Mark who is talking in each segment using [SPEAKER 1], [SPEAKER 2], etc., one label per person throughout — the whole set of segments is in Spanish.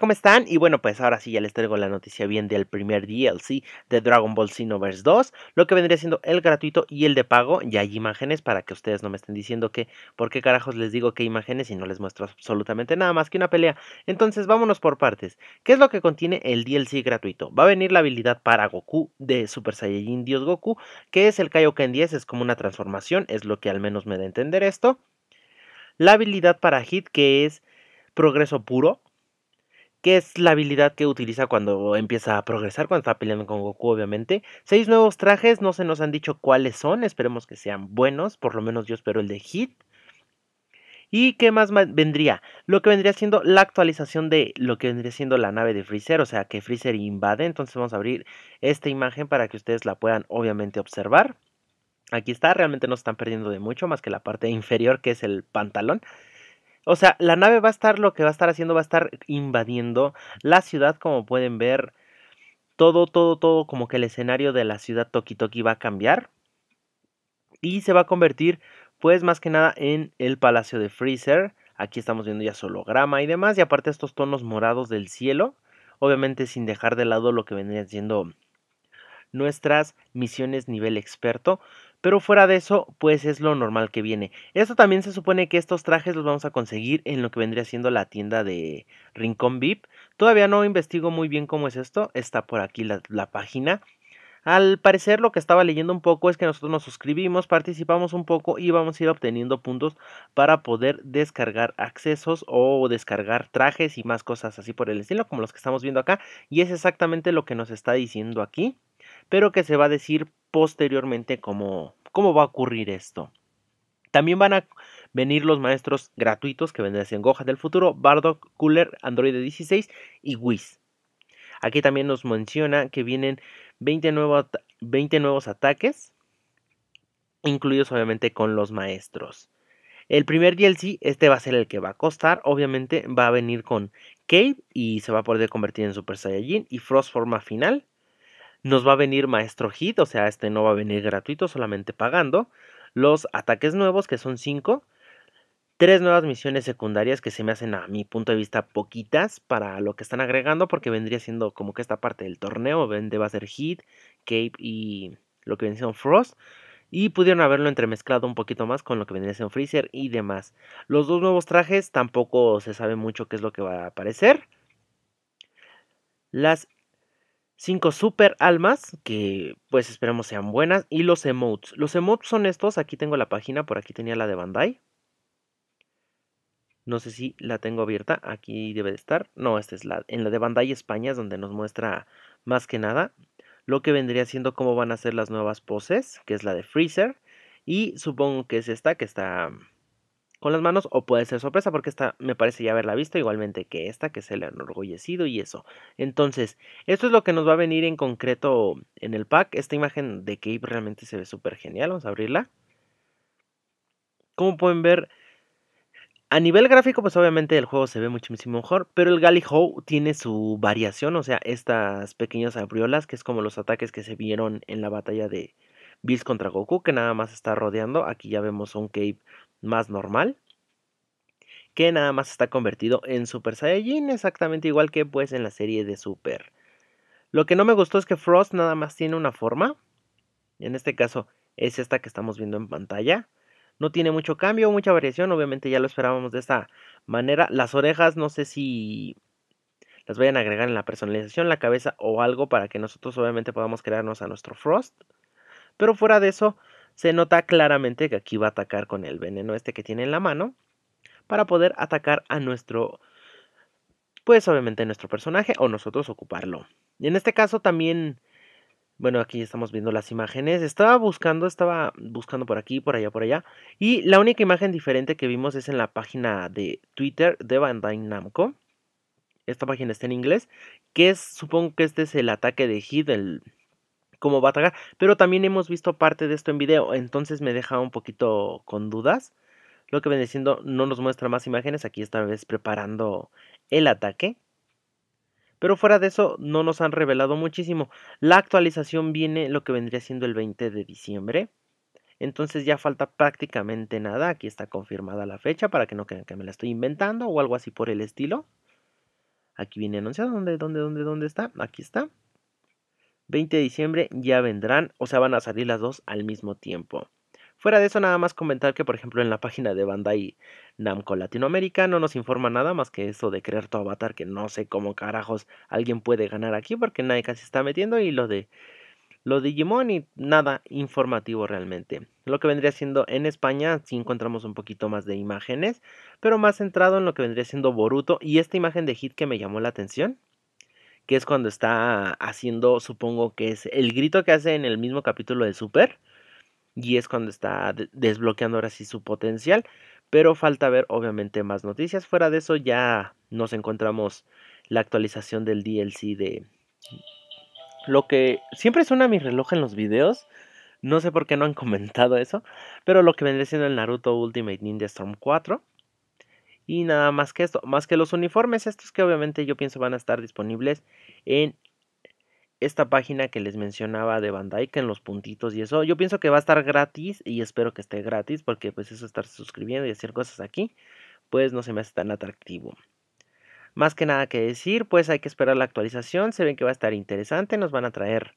[SPEAKER 1] ¿Cómo están? Y bueno, pues ahora sí ya les traigo la noticia bien del primer DLC de Dragon Ball Xenoverse 2, lo que vendría siendo el gratuito y el de pago. Ya hay imágenes para que ustedes no me estén diciendo que por qué carajos les digo que imágenes y no les muestro absolutamente nada más que una pelea. Entonces, vámonos por partes. ¿Qué es lo que contiene el DLC gratuito? Va a venir la habilidad para Goku de Super Saiyajin Dios Goku, que es el Kaioken 10, es como una transformación, es lo que al menos me da a entender esto. La habilidad para Hit, que es progreso puro, que es la habilidad que utiliza cuando empieza a progresar, cuando está peleando con Goku, obviamente. Seis nuevos trajes, no se nos han dicho cuáles son, esperemos que sean buenos, por lo menos yo espero el de Hit. ¿Y qué más vendría? Lo que vendría siendo la actualización de lo que vendría siendo la nave de Freezer, o sea que Freezer invade. Entonces vamos a abrir esta imagen para que ustedes la puedan obviamente observar. Aquí está, realmente no están perdiendo de mucho más que la parte inferior que es el pantalón. O sea, la nave va a estar, lo que va a estar haciendo, va a estar invadiendo la ciudad, como pueden ver. Todo, todo, todo, como que el escenario de la ciudad Toki Toki va a cambiar. Y se va a convertir, pues más que nada, en el palacio de Freezer. Aquí estamos viendo ya solo holograma y demás. Y aparte estos tonos morados del cielo. Obviamente sin dejar de lado lo que vendrían siendo nuestras misiones nivel experto. Pero fuera de eso, pues es lo normal que viene. Esto también se supone que estos trajes los vamos a conseguir en lo que vendría siendo la tienda de Rincón VIP. Todavía no investigo muy bien cómo es esto. Está por aquí la, la página. Al parecer lo que estaba leyendo un poco es que nosotros nos suscribimos, participamos un poco y vamos a ir obteniendo puntos para poder descargar accesos o descargar trajes y más cosas así por el estilo como los que estamos viendo acá y es exactamente lo que nos está diciendo aquí pero que se va a decir posteriormente cómo, cómo va a ocurrir esto. También van a venir los maestros gratuitos que vendrán en Goja del futuro, Bardock, Cooler, Android 16 y Wiz. Aquí también nos menciona que vienen 20, 20 nuevos ataques, incluidos obviamente con los maestros. El primer DLC, este va a ser el que va a costar, obviamente va a venir con Cave y se va a poder convertir en Super Saiyajin y Frost forma final nos va a venir Maestro Hit, o sea, este no va a venir gratuito, solamente pagando. Los ataques nuevos, que son 5. Tres nuevas misiones secundarias que se me hacen a mi punto de vista poquitas para lo que están agregando, porque vendría siendo como que esta parte del torneo, donde va a ser Hit, Cape y lo que viene siendo Frost. Y pudieron haberlo entremezclado un poquito más con lo que vendría siendo Freezer y demás. Los dos nuevos trajes tampoco se sabe mucho qué es lo que va a aparecer. Las Cinco super almas, que pues esperemos sean buenas. Y los emotes. Los emotes son estos. Aquí tengo la página, por aquí tenía la de Bandai. No sé si la tengo abierta. Aquí debe de estar. No, esta es la en la de Bandai España, donde nos muestra más que nada lo que vendría siendo cómo van a ser las nuevas poses, que es la de Freezer. Y supongo que es esta, que está con las manos o puede ser sorpresa porque esta me parece ya haberla visto igualmente que esta que se le ha enorgullecido y eso. Entonces, esto es lo que nos va a venir en concreto en el pack. Esta imagen de Cape realmente se ve súper genial. Vamos a abrirla. Como pueden ver, a nivel gráfico, pues obviamente el juego se ve muchísimo mejor, pero el Gally tiene su variación, o sea, estas pequeñas abriolas, que es como los ataques que se vieron en la batalla de Bills contra Goku, que nada más está rodeando. Aquí ya vemos un Cape más normal, que nada más está convertido en Super Saiyajin, exactamente igual que pues en la serie de Super. Lo que no me gustó es que Frost nada más tiene una forma, en este caso es esta que estamos viendo en pantalla. No tiene mucho cambio, mucha variación, obviamente ya lo esperábamos de esta manera. Las orejas no sé si las vayan a agregar en la personalización, la cabeza o algo para que nosotros obviamente podamos crearnos a nuestro Frost. Pero fuera de eso, se nota claramente que aquí va a atacar con el veneno este que tiene en la mano para poder atacar a nuestro, pues obviamente nuestro personaje o nosotros ocuparlo. Y en este caso también, bueno, aquí estamos viendo las imágenes. Estaba buscando, estaba buscando por aquí, por allá, por allá. Y la única imagen diferente que vimos es en la página de Twitter de Bandai Namco. Esta página está en inglés, que es, supongo que este es el ataque de Hit, el, como va a atacar. Pero también hemos visto parte de esto en video, entonces me deja un poquito con dudas. Lo que viene diciendo no nos muestra más imágenes, aquí esta vez preparando el ataque. Pero fuera de eso no nos han revelado muchísimo. La actualización viene lo que vendría siendo el 20 de diciembre. Entonces ya falta prácticamente nada. Aquí está confirmada la fecha para que no crean que me la estoy inventando o algo así por el estilo. Aquí viene anunciado. ¿Dónde, dónde, dónde, dónde está? Aquí está. 20 de diciembre ya vendrán, o sea, van a salir las dos al mismo tiempo. Fuera de eso, nada más comentar que, por ejemplo, en la página de Bandai Namco Latinoamérica no nos informa nada más que eso de crear tu avatar, que no sé cómo carajos alguien puede ganar aquí, porque nadie casi está metiendo, y lo de lo Digimon y nada informativo realmente. Lo que vendría siendo en España, si encontramos un poquito más de imágenes, pero más centrado en lo que vendría siendo Boruto y esta imagen de Hit que me llamó la atención que es cuando está haciendo, supongo que es el grito que hace en el mismo capítulo de Super, y es cuando está desbloqueando ahora sí su potencial, pero falta ver obviamente más noticias, fuera de eso ya nos encontramos la actualización del DLC de lo que siempre suena mi reloj en los videos, no sé por qué no han comentado eso, pero lo que vendría siendo el Naruto Ultimate Ninja Storm 4 y nada más que esto, más que los uniformes estos que obviamente yo pienso van a estar disponibles en esta página que les mencionaba de Bandai que en los puntitos y eso, yo pienso que va a estar gratis y espero que esté gratis porque pues eso estar suscribiendo y hacer cosas aquí pues no se me hace tan atractivo. Más que nada que decir, pues hay que esperar la actualización, se ven que va a estar interesante, nos van a traer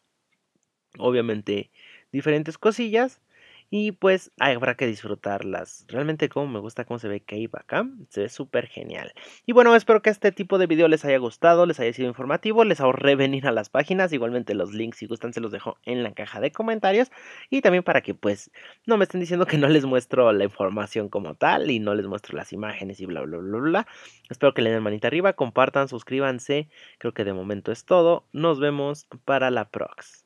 [SPEAKER 1] obviamente diferentes cosillas y pues habrá que disfrutarlas. Realmente como me gusta cómo se ve Cave acá. Se ve súper genial. Y bueno, espero que este tipo de video les haya gustado, les haya sido informativo. Les ahorré venir a las páginas. Igualmente los links si gustan se los dejo en la caja de comentarios. Y también para que pues no me estén diciendo que no les muestro la información como tal. Y no les muestro las imágenes y bla bla bla bla. Espero que le den manita arriba, compartan, suscríbanse. Creo que de momento es todo. Nos vemos para la prox.